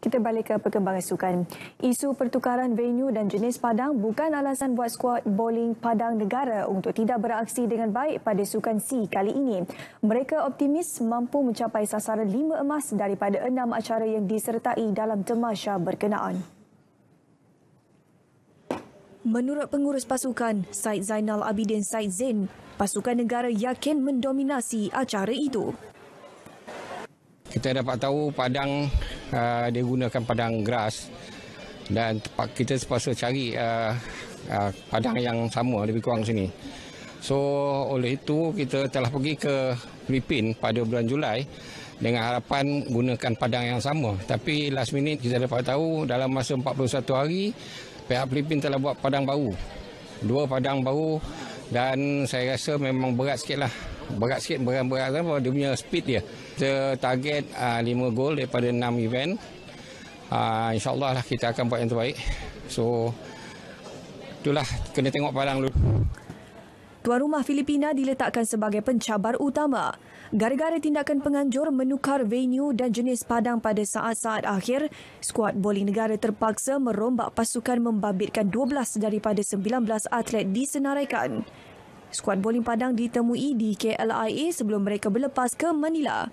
Kita balik ke perkembangan sukan. Isu pertukaran venue dan jenis padang bukan alasan buat skuad bowling padang negara untuk tidak beraksi dengan baik pada sukan C kali ini. Mereka optimis mampu mencapai sasaran lima emas daripada enam acara yang disertai dalam temasya berkenaan. Menurut pengurus pasukan, Syed Zainal Abidin Syed Zain, pasukan negara yakin mendominasi acara itu. Kita dapat tahu padang Ah, dia gunakan padang grass dan kita sepasa cari ah, ah, padang yang sama lebih kurang sini. So oleh itu kita telah pergi ke Filipin pada bulan Julai dengan harapan gunakan padang yang sama. Tapi last minute kita dapat tahu dalam masa 41 hari pihak Filipin telah buat padang baru. Dua padang baru dan saya rasa memang berat sikit lah. Berat sikit, berat-berat apa, dia punya speed dia. Kita target uh, ah, 5 gol daripada enam event. Uh, InsyaAllah lah kita akan buat yang terbaik. So, itulah kena tengok padang dulu. Tuan rumah Filipina diletakkan sebagai pencabar utama. Gara-gara tindakan penganjur menukar venue dan jenis padang pada saat-saat akhir, skuad bowling negara terpaksa merombak pasukan membabitkan 12 daripada 19 atlet disenaraikan. Skuad bowling padang ditemui di KLIA sebelum mereka berlepas ke Manila.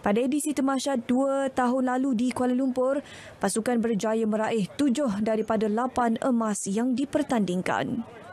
Pada edisi temasya dua tahun lalu di Kuala Lumpur, pasukan berjaya meraih tujuh daripada lapan emas yang dipertandingkan.